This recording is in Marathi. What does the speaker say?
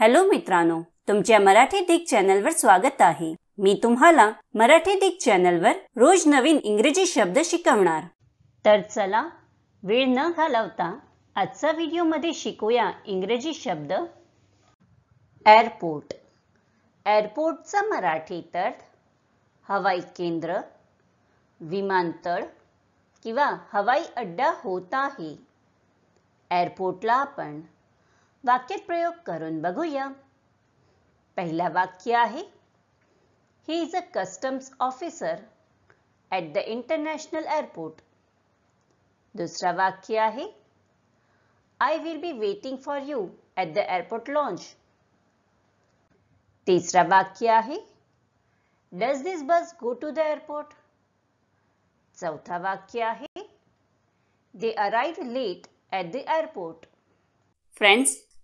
हॅलो मित्रांनो तुमच्या मराठी दिग चॅनलवर स्वागत आहे मी तुम्हाला मराठी दिग चॅनलवर रोज नवीन इंग्रजी शब्द शिकवणार तर चला वेळ न घालवता आजचा व्हिडिओमध्ये शिकूया इंग्रजी शब्द एअरपोर्ट एअरपोर्टचा मराठी अर्थ हवाई केंद्र विमानतळ किंवा हवाई अड्डा होत आहे एअरपोर्टला आपण वाक्यात प्रयोग करून बघूया पहिला वाक्य आहे he is a customs officer at the international airport दुसरा वाक्य आहे I will be waiting for you at the airport lounge तिसरा वाक्य आहे does this bus go to the airport चौथा वाक्य आहे they arrive late at the airport friends